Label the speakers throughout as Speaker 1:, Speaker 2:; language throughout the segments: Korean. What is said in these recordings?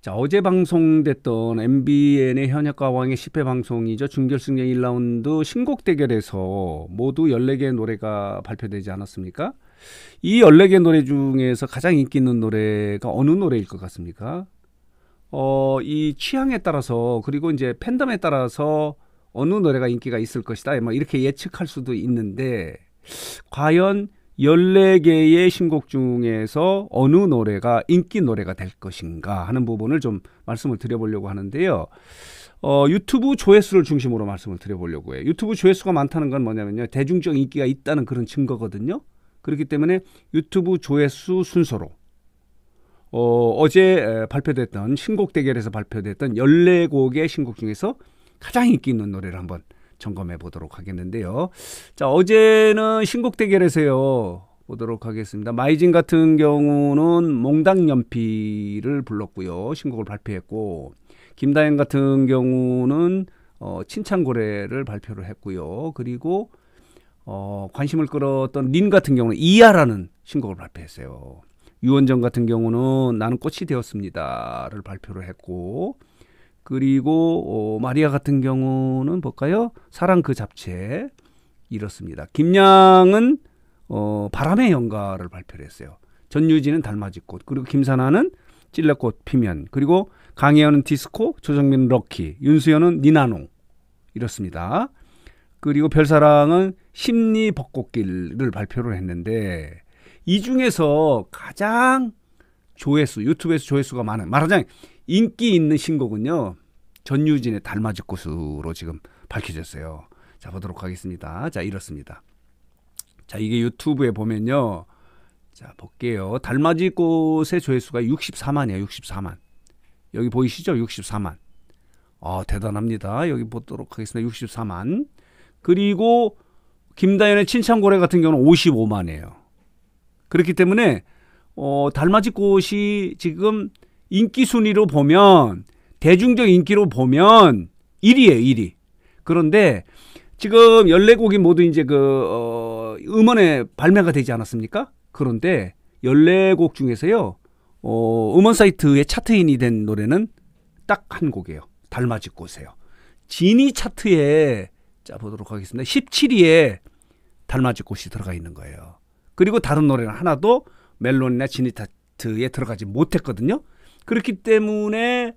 Speaker 1: 자, 어제 방송됐던 MBN의 현역가왕의 10회 방송이죠. 준결승전 1라운드 신곡 대결에서 모두 14개의 노래가 발표되지 않았습니까? 이 14개 노래 중에서 가장 인기 있는 노래가 어느 노래일 것 같습니까? 어, 이 취향에 따라서 그리고 이제 팬덤에 따라서 어느 노래가 인기가 있을 것이다. 뭐 이렇게 예측할 수도 있는데 과연 14개의 신곡 중에서 어느 노래가 인기 노래가 될 것인가 하는 부분을 좀 말씀을 드려보려고 하는데요. 어, 유튜브 조회수를 중심으로 말씀을 드려보려고 해요. 유튜브 조회수가 많다는 건 뭐냐면요. 대중적 인기가 있다는 그런 증거거든요. 그렇기 때문에 유튜브 조회수 순서로 어, 어제 발표됐던 신곡 대결에서 발표됐던 14곡의 신곡 중에서 가장 인기 있는 노래를 한번 점검해 보도록 하겠는데요. 자, 어제는 신곡 대결에서요. 보도록 하겠습니다. 마이진 같은 경우는 몽당연필을 불렀고요. 신곡을 발표했고 김다현 같은 경우는 어, 칭찬고래를 발표를 했고요. 그리고 어, 관심을 끌었던 린 같은 경우는 이하라는 신곡을 발표했어요. 유원정 같은 경우는 나는 꽃이 되었습니다를 발표를 했고 그리고 어, 마리아 같은 경우는 볼까요? 사랑 그 잡채 이렇습니다. 김양은 어, 바람의 연가를 발표를 했어요. 전유진은 달맞이꽃, 그리고 김사나는 찔레꽃 피면, 그리고 강혜연은 디스코, 조정민 럭키, 윤수연은 니나노 이렇습니다. 그리고 별사랑은 심리 벚꽃길을 발표를 했는데 이 중에서 가장 조회수 유튜브에서 조회수가 많은 말하자면 인기 있는 신곡은요 전유진의 달맞이 꽃으로 지금 밝혀졌어요. 자 보도록 하겠습니다. 자 이렇습니다. 자 이게 유튜브에 보면요. 자 볼게요. 달맞이 꽃의 조회수가 64만이에요. 64만. 여기 보이시죠? 64만. 아 대단합니다. 여기 보도록 하겠습니다. 64만. 그리고 김다현의 칭찬고래 같은 경우는 55만이에요. 그렇기 때문에 어, 달맞이 꽃이 지금 인기 순위로 보면 대중적 인기로 보면 1위에요 1위. 그런데 지금 14곡이 모두 이제 그 어, 음원에 발매가 되지 않았습니까? 그런데 14곡 중에서요. 어, 음원 사이트의 차트인이 된 노래는 딱 한 곡이에요. 달맞이 꽃이에요. 지니 차트에 짜 보도록 하겠습니다. 17위에 달맞이 꽃이 들어가 있는 거예요. 그리고 다른 노래는 하나도 멜론이나 지니 차트에 들어가지 못했거든요. 그렇기 때문에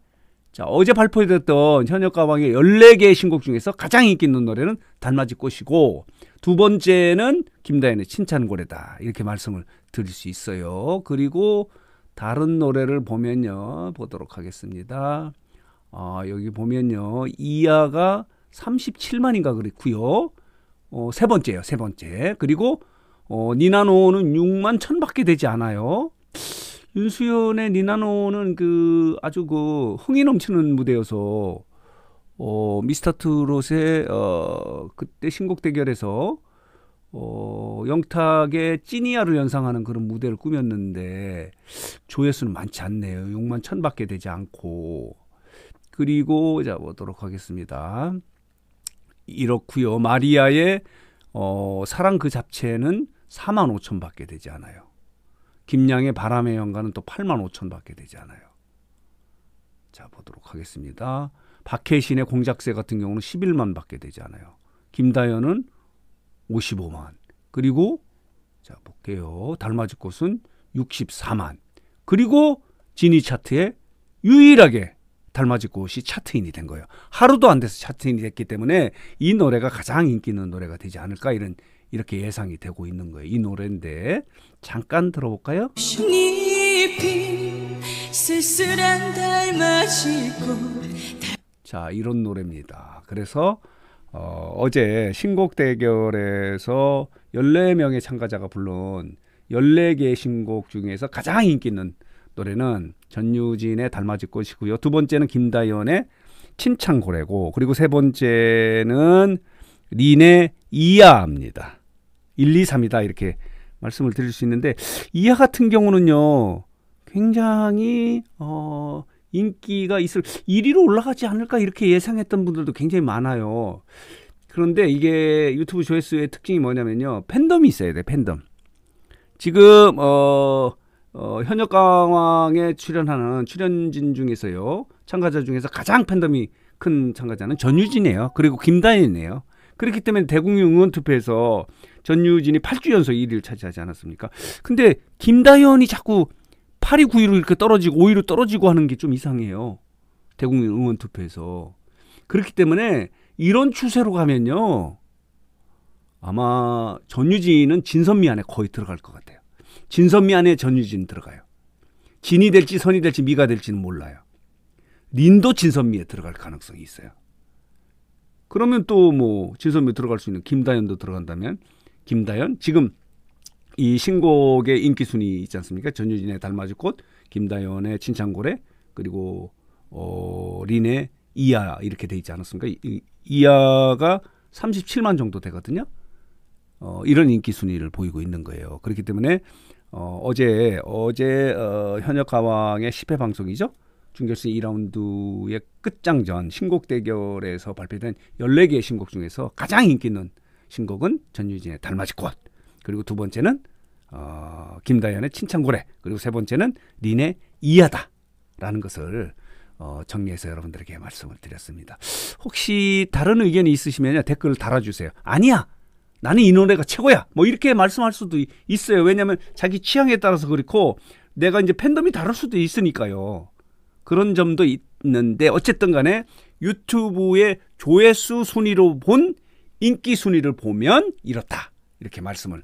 Speaker 1: 자, 어제 발표됐던 현역 가방의 14개의 신곡 중에서 가장 인기 있는 노래는 달맞이 꽃이고 두 번째는 김다현의 칭찬고래다. 이렇게 말씀을 드릴 수 있어요. 그리고 다른 노래를 보면요. 보도록 하겠습니다. 아 여기 보면요. 이하가 37만인가 그랬고요. 어, 세 번째요. 세 번째. 그리고 어, 니나노는 6만 1000밖에 되지 않아요. 윤수연의 니나노는 그 아주 그 흥이 넘치는 무대여서 어, 미스터 트롯의 어, 그때 신곡 대결에서 어, 영탁의 찌니아를 연상하는 그런 무대를 꾸몄는데 조회수는 많지 않네요. 6만 1000밖에 되지 않고 그리고 자 보도록 하겠습니다. 이렇고요. 마리아의 어, 사랑 그 잡채는 4만 5천밖에 되지 않아요. 김양의 바람의 연가는 또 8만 5천 받게 되지 않아요. 자 보도록 하겠습니다. 박해신의 공작새 같은 경우는 11만 받게 되지 않아요. 김다연은 55만. 그리고 자 볼게요. 달맞이 꽃은 64만. 그리고 지니 차트에 유일하게 달맞이 꽃이 차트인이 된 거예요. 하루도 안 돼서 차트인이 됐기 때문에 이 노래가 가장 인기 있는 노래가 되지 않을까 이런 이렇게 예상이 되고 있는 거예요. 이 노래인데 잠깐 들어볼까요? 자 이런 노래입니다. 그래서 어, 제 신곡 대결에서 14명의 참가자가 부른 14개의 신곡 중에서 가장 인기 있는 노래는 전유진의 닮아질 것이고요. 두 번째는 김다연의 침창고래고 그리고 세 번째는 린의 이야입니다. 1, 2, 3이다 이렇게 말씀을 드릴 수 있는데 이하 같은 경우는요. 굉장히 어 인기가 있을 1위로 올라가지 않을까 이렇게 예상했던 분들도 굉장히 많아요. 그런데 이게 유튜브 조회수의 특징이 뭐냐면요. 팬덤이 있어야 돼, 팬덤. 지금 어, 어 현역 강왕에 출연하는 출연진 중에서요. 참가자 중에서 가장 팬덤이 큰 참가자는 전유진이에요. 그리고 김다인이에요. 그렇기 때문에 대국민 응원 투표에서 전유진이 8주 연속 1위를 차지하지 않았습니까? 근데 김다현이 자꾸 8위, 9위로 이렇게 떨어지고 5위로 떨어지고 하는 게 좀 이상해요. 대국민 응원 투표에서. 그렇기 때문에 이런 추세로 가면요. 아마 전유진은 진선미 안에 거의 들어갈 것 같아요. 진선미 안에 전유진 들어가요. 진이 될지 선이 될지 미가 될지는 몰라요. 린도 진선미에 들어갈 가능성이 있어요. 그러면 또 뭐 진선미 들어갈 수 있는 김다현도 들어간다면 김다현 지금 이 신곡의 인기 순위 있지 않습니까? 전유진의 달맞이 꽃, 김다현의 칭찬고래 그리고 어 린의 이하 이렇게 돼 있지 않았습니까? 이, 이하가 37만 정도 되거든요. 어 이런 인기 순위를 보이고 있는 거예요. 그렇기 때문에 어 어제 어제 어 현역 가왕의 10회 방송이죠. 중결승 2라운드의 끝장전 신곡 대결에서 발표된 14개의 신곡 중에서 가장 인기 있는 신곡은 전유진의 달맞이 꽃. 그리고 두 번째는 어, 김다현의 칭찬고래. 그리고 세 번째는 린의 이하다라는 것을 어, 정리해서 여러분들에게 말씀을 드렸습니다. 혹시 다른 의견이 있으시면 댓글을 달아주세요. 아니야! 나는 이 노래가 최고야! 뭐 이렇게 말씀할 수도 있어요. 왜냐면 하 자기 취향에 따라서 그렇고 내가 이제 팬덤이 다를 수도 있으니까요. 그런 점도 있는데 어쨌든 간에 유튜브의 조회수 순위로 본 인기 순위를 보면 이렇다. 이렇게 말씀을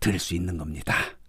Speaker 1: 드릴 수 있는 겁니다.